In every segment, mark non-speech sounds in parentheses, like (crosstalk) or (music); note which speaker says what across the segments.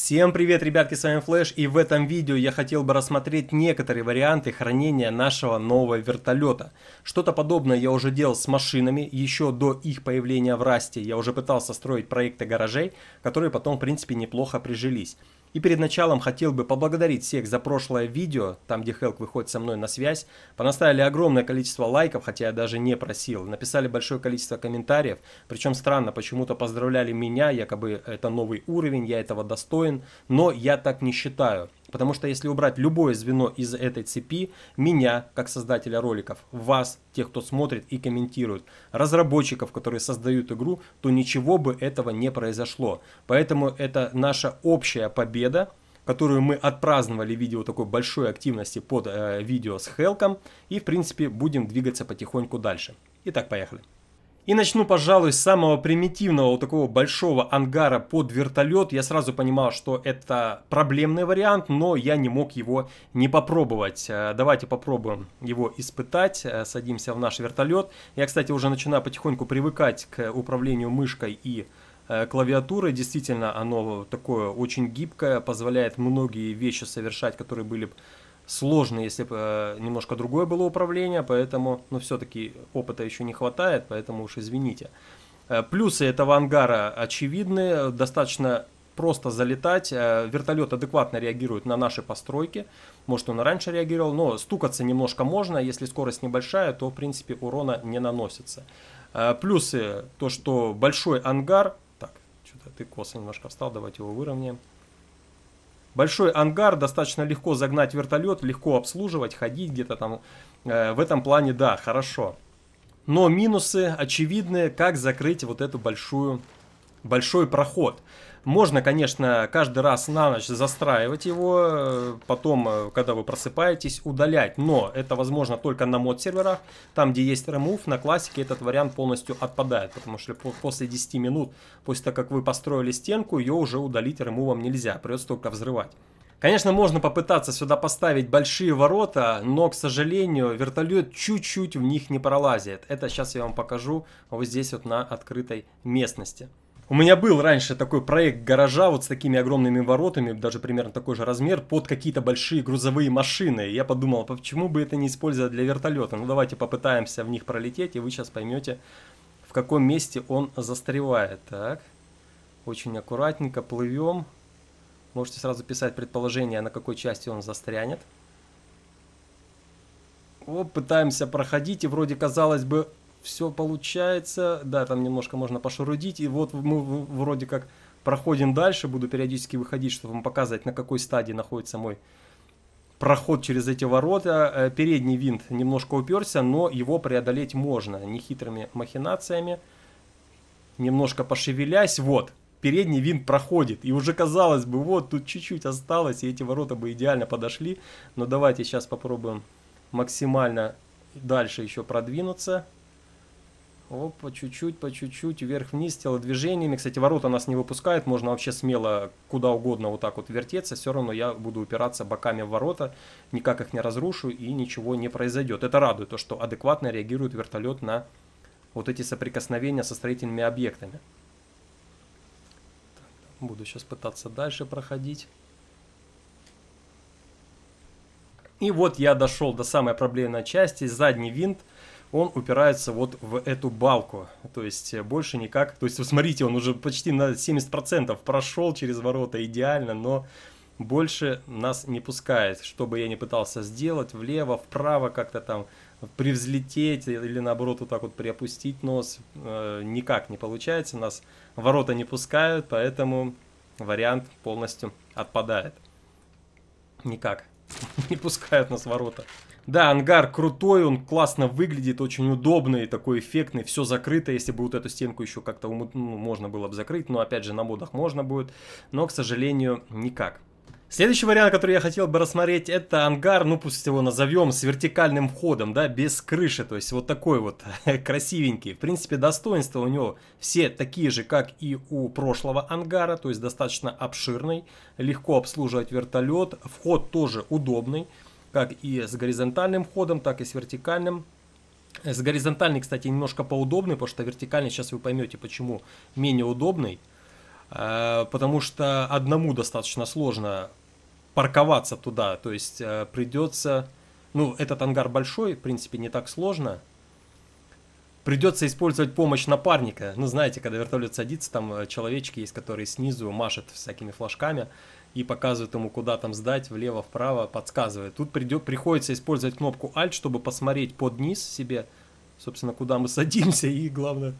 Speaker 1: Всем привет, ребятки, с вами Флэш, и в этом видео я хотел бы рассмотреть некоторые варианты хранения нашего нового вертолета. Что-то подобное я уже делал с машинами, еще до их появления в Расте я уже пытался строить проекты гаражей, которые потом, в принципе, неплохо прижились. И перед началом хотел бы поблагодарить всех за прошлое видео, там где Хелк выходит со мной на связь. Понаставили огромное количество лайков, хотя я даже не просил. Написали большое количество комментариев. Причем странно, почему-то поздравляли меня, якобы это новый уровень, я этого достоин. Но я так не считаю. Потому что если убрать любое звено из этой цепи, меня, как создателя роликов, вас, тех, кто смотрит и комментирует, разработчиков, которые создают игру, то ничего бы этого не произошло. Поэтому это наша общая победа, которую мы отпраздновали видео такой большой активности под э, видео с Хелком. И, в принципе, будем двигаться потихоньку дальше. Итак, поехали. И начну, пожалуй, с самого примитивного, вот такого большого ангара под вертолет. Я сразу понимал, что это проблемный вариант, но я не мог его не попробовать. Э, давайте попробуем его испытать. Э, садимся в наш вертолет. Я, кстати, уже начинаю потихоньку привыкать к управлению мышкой и э, клавиатурой. Действительно, оно такое очень гибкое, позволяет многие вещи совершать, которые были бы сложно, если бы э, немножко другое было управление, поэтому, но ну, все-таки опыта еще не хватает, поэтому уж извините. Э, плюсы этого ангара очевидны, достаточно просто залетать. Э, Вертолет адекватно реагирует на наши постройки. Может, он раньше реагировал, но стукаться немножко можно. Если скорость небольшая, то, в принципе, урона не наносится. Плюсы то, что большой ангар... Так, что-то ты косо немножко встал, давайте его выровняем. Большой ангар, достаточно легко загнать вертолет, легко обслуживать, ходить где-то там. Э, в этом плане, да, хорошо. Но минусы очевидные, как закрыть вот эту большую, большой проход. Можно, конечно, каждый раз на ночь застраивать его, э, потом, э, когда вы просыпаетесь, удалять, но это возможно только на мод-серверах, там, где есть remove, на классике этот вариант полностью отпадает, потому что после 10 минут, после того, как вы построили стенку, ее уже удалить ремувом нельзя, придется только взрывать. Конечно, можно попытаться сюда поставить большие ворота, но, к сожалению, вертолет чуть-чуть в них не пролазит. Это сейчас я вам покажу вот здесь вот на открытой местности. У меня был раньше такой проект гаража вот с такими огромными воротами, даже примерно такой же размер, под какие-то большие грузовые машины. И я подумал, «А почему бы это не использовать для вертолета? Ну давайте попытаемся в них пролететь, и вы сейчас поймете, в каком месте он застревает. Так, очень аккуратненько плывем. Можете сразу писать предположение, на какой части он застрянет. Вот, пытаемся проходить, и вроде, казалось бы, все получается, да, там немножко можно пошарудить, и вот мы вроде как проходим дальше, буду периодически выходить, чтобы вам показать, на какой стадии находится мой проход через эти ворота. Э, передний винт немножко уперся, но его преодолеть можно нехитрыми махинациями. Немножко пошевелясь, вот, передний винт проходит. И уже казалось бы, вот, тут чуть-чуть осталось, и эти ворота бы идеально подошли. Но давайте сейчас попробуем максимально дальше еще продвинуться. Оп, по чуть-чуть, по чуть-чуть, вверх-вниз, телодвижениями. Кстати, ворота нас не выпускают, можно вообще смело куда угодно вот так вот вертеться. Все равно я буду упираться боками в ворота, никак их не разрушу и ничего не произойдет. Это радует, то, что адекватно реагирует вертолет на вот эти соприкосновения со строительными объектами. Буду сейчас пытаться дальше проходить. И вот я дошел до самой проблемной части, задний винт он упирается вот в эту балку. То есть э, больше никак... То есть, вы смотрите, он уже почти на 70% прошел через ворота идеально, но больше нас не пускает. Что бы я ни пытался сделать, влево, вправо как-то там привзлететь или наоборот вот так вот приопустить нос, э, никак не получается. Нас ворота не пускают, поэтому вариант полностью отпадает. Никак. (laughs) Не пускают нас ворота. Да, ангар крутой, он классно выглядит, очень удобный, такой эффектный, все закрыто, если бы вот эту стенку еще как-то ну, можно было бы закрыть, но опять же на модах можно будет, но, к сожалению, никак. Следующий вариант, который я хотел бы рассмотреть, это ангар, ну пусть его назовем, с вертикальным входом, да, без крыши, то есть вот такой вот (laughs) красивенький. В принципе, достоинства у него все такие же, как и у прошлого ангара, то есть достаточно обширный, легко обслуживать вертолет, вход тоже удобный как и с горизонтальным ходом, так и с вертикальным. Э, с горизонтальной, кстати, немножко поудобнее, потому что вертикальный, сейчас вы поймете, почему менее удобный. Э, потому что одному достаточно сложно парковаться туда, то есть э, придется... Ну, этот ангар большой, в принципе, не так сложно. Придется использовать помощь напарника. Ну, знаете, когда вертолет садится, там человечки есть, которые снизу машут всякими флажками и показывает ему, куда там сдать, влево, вправо, подсказывает. Тут придет, приходится использовать кнопку Alt, чтобы посмотреть под низ себе, собственно, куда мы (laughs) садимся, и главное,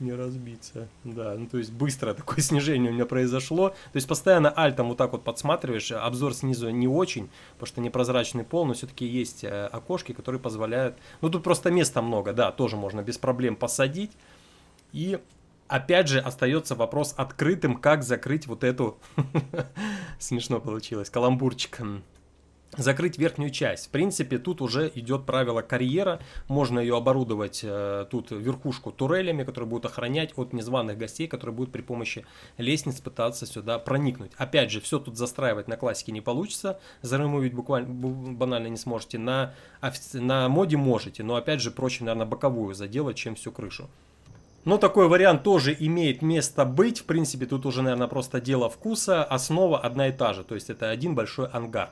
Speaker 1: не разбиться. Да, ну то есть быстро такое (laughs) снижение у меня произошло. То есть постоянно альтом вот так вот подсматриваешь, обзор снизу не очень, потому что непрозрачный пол, но все-таки есть э, окошки, которые позволяют... Ну тут просто места много, да, тоже можно без проблем посадить. И опять же, остается вопрос открытым, как закрыть вот эту... (laughs) Смешно получилось, каламбурчик. Закрыть верхнюю часть. В принципе, тут уже идет правило карьера. Можно ее оборудовать, э, тут верхушку турелями, которые будут охранять от незваных гостей, которые будут при помощи лестниц пытаться сюда проникнуть. Опять же, все тут застраивать на классике не получится. Заремувить буквально банально не сможете. На, на моде можете, но опять же, проще, наверное, боковую заделать, чем всю крышу. Но такой вариант тоже имеет место быть. В принципе, тут уже, наверное, просто дело вкуса. Основа одна и та же. То есть это один большой ангар.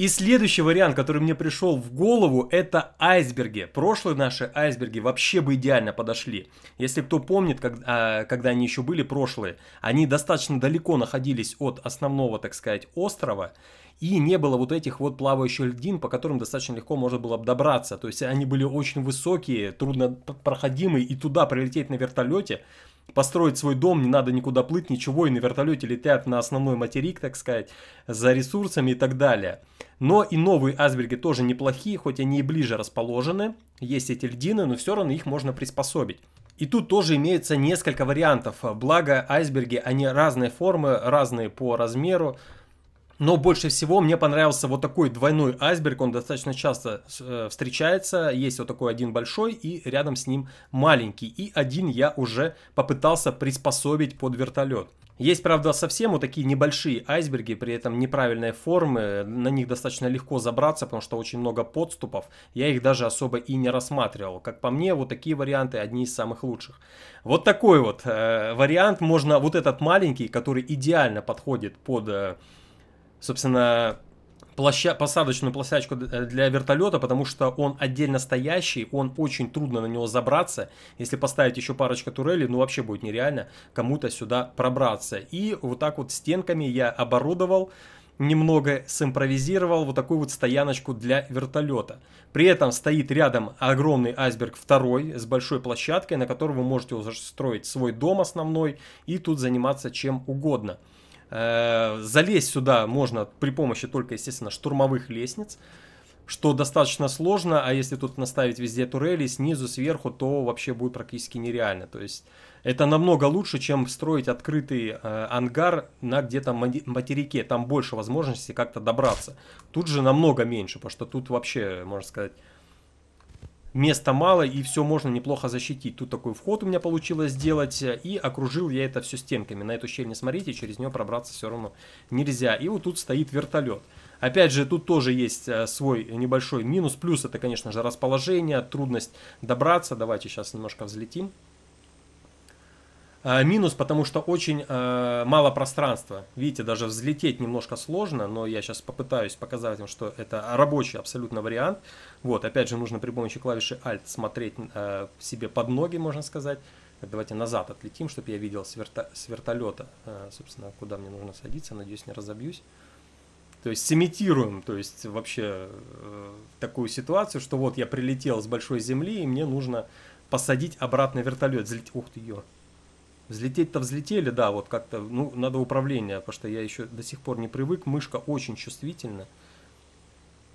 Speaker 1: И следующий вариант, который мне пришел в голову, это айсберги. Прошлые наши айсберги вообще бы идеально подошли. Если кто помнит, как, а, когда они еще были прошлые, они достаточно далеко находились от основного, так сказать, острова. И не было вот этих вот плавающих льдин, по которым достаточно легко можно было бы добраться. То есть они были очень высокие, труднопроходимые, и туда прилететь на вертолете построить свой дом, не надо никуда плыть, ничего, и на вертолете летят на основной материк, так сказать, за ресурсами и так далее. Но и новые айсберги тоже неплохие, хоть они и ближе расположены. Есть эти льдины, но все равно их можно приспособить. И тут тоже имеется несколько вариантов. Благо айсберги, они разные формы, разные по размеру. Но больше всего мне понравился вот такой двойной айсберг, он достаточно часто э, встречается. Есть вот такой один большой и рядом с ним маленький. И один я уже попытался приспособить под вертолет. Есть, правда, совсем вот такие небольшие айсберги, при этом неправильной формы. На них достаточно легко забраться, потому что очень много подступов. Я их даже особо и не рассматривал. Как по мне, вот такие варианты одни из самых лучших. Вот такой вот э, вариант. Можно вот этот маленький, который идеально подходит под, э, собственно, площа... посадочную площадку э, для вертолета, потому что он отдельно стоящий, он очень трудно на него забраться. Если поставить еще парочку турелей, ну вообще будет нереально кому-то сюда пробраться. И вот так вот стенками я оборудовал немного симпровизировал вот такую вот стояночку для вертолета. При этом стоит рядом огромный айсберг второй с большой площадкой, на которой вы можете уже строить свой дом основной и тут заниматься чем угодно. Э, залезть сюда можно при помощи только, естественно, штурмовых лестниц, что достаточно сложно, а если тут наставить везде турели снизу, сверху, то вообще будет практически нереально. То есть это намного лучше, чем строить открытый э, ангар на где-то материке. Там больше возможностей как-то добраться. Тут же намного меньше, потому что тут вообще, можно сказать, места мало и все можно неплохо защитить. Тут такой вход у меня получилось сделать и окружил я это все стенками. На эту щель не смотрите, через нее пробраться все равно нельзя. И вот тут стоит вертолет. Опять же, тут тоже есть э, свой небольшой минус. Плюс это, конечно же, расположение, трудность добраться. Давайте сейчас немножко взлетим. А, минус, потому что очень э, мало пространства. Видите, даже взлететь немножко сложно, но я сейчас попытаюсь показать вам, что это рабочий абсолютно вариант. Вот, опять же, нужно при помощи клавиши Alt смотреть э, себе под ноги, можно сказать. давайте назад отлетим, чтобы я видел с, верто с вертолета, э, собственно, куда мне нужно садиться. Надеюсь, не разобьюсь. То есть сымитируем, то есть вообще э, такую ситуацию, что вот я прилетел с большой земли, и мне нужно посадить обратно вертолет. Взлететь. Ух ты, ё. Взлететь-то взлетели, да, вот как-то, ну, надо управление, потому что я еще до сих пор не привык, мышка очень чувствительна.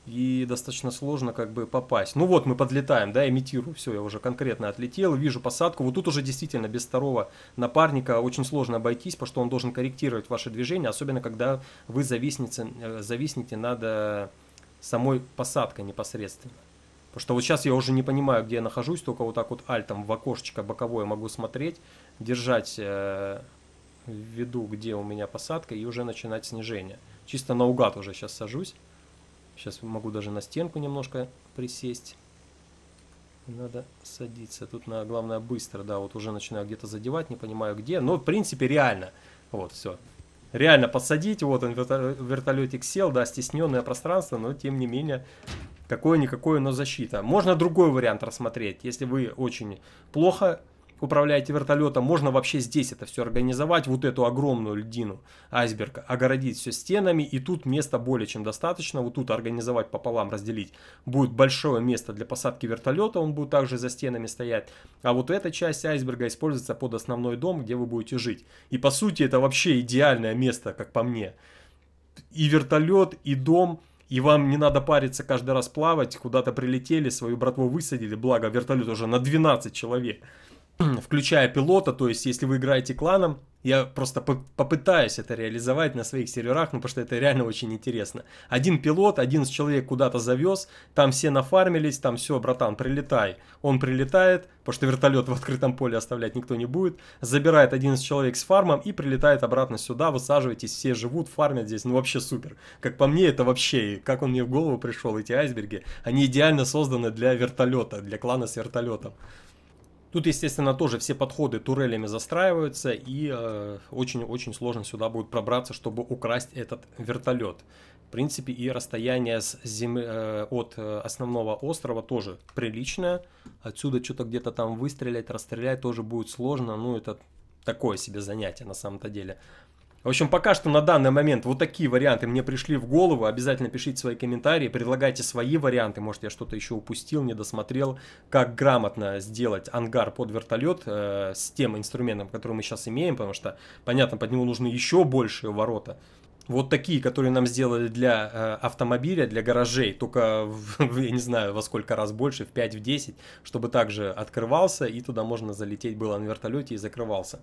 Speaker 1: И достаточно сложно как бы попасть. Ну вот, мы подлетаем, да, имитирую, все, я уже конкретно отлетел, вижу посадку. Вот тут уже действительно без второго напарника очень сложно обойтись, потому что он должен корректировать ваше движение, особенно когда вы зависнете, э, зависнете над э, самой посадкой непосредственно. Потому что вот сейчас я уже не понимаю, где я нахожусь, только вот так вот альтом в окошечко боковое могу смотреть держать э, в виду, где у меня посадка, и уже начинать снижение. Чисто наугад уже сейчас сажусь. Сейчас могу даже на стенку немножко присесть. Надо садиться. Тут на главное быстро, да, вот уже начинаю где-то задевать, не понимаю где. Но в принципе реально. Вот, все. Реально посадить вот он вертолетик сел, да, стесненное пространство, но тем не менее, какое-никакое, но защита. Можно другой вариант рассмотреть. Если вы очень плохо управляете вертолетом, можно вообще здесь это все организовать, вот эту огромную льдину айсберга, огородить все стенами, и тут места более чем достаточно, вот тут организовать пополам, разделить, будет большое место для посадки вертолета, он будет также за стенами стоять, а вот эта часть айсберга используется под основной дом, где вы будете жить. И по сути это вообще идеальное место, как по мне. И вертолет, и дом, и вам не надо париться каждый раз плавать, куда-то прилетели, свою братву высадили, благо вертолет уже на 12 человек. (clears throat) включая пилота, то есть если вы играете кланом, я просто по попытаюсь это реализовать на своих серверах, ну потому что это реально очень интересно. Один пилот, 11 человек куда-то завез, там все нафармились, там все, братан, прилетай. Он прилетает, потому что вертолет в открытом поле оставлять никто не будет, забирает один из человек с фармом и прилетает обратно сюда, высаживайтесь, все живут, фармят здесь, ну вообще супер. Как по мне, это вообще, как он мне в голову пришел, эти айсберги, они идеально созданы для вертолета, для клана с вертолетом. Тут, естественно, тоже все подходы турелями застраиваются, и э, очень-очень э, сложно сюда будет пробраться, чтобы украсть этот вертолет. В принципе, и расстояние с зем... э, от э, основного острова тоже приличное. Отсюда что-то где-то там выстрелять, расстрелять тоже будет сложно. Ну, это такое себе занятие на самом-то деле. В общем, пока что на данный момент вот такие варианты мне пришли в голову. Обязательно пишите свои комментарии, предлагайте свои варианты. Может, я что-то еще упустил, не досмотрел. Как грамотно сделать ангар под вертолет э, с тем инструментом, который мы сейчас имеем. Потому что, понятно, под него нужны еще большие ворота. Вот такие, которые нам сделали для э, автомобиля, для гаражей, только, в, (laughs) я не знаю, во сколько раз больше, в 5-10, в чтобы также открывался, и туда можно залететь было на вертолете и закрывался.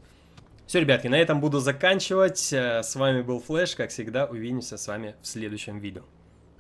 Speaker 1: Все, ребятки, на этом буду заканчивать. Э, с вами был Флэш. Как всегда, увидимся с вами в следующем видео.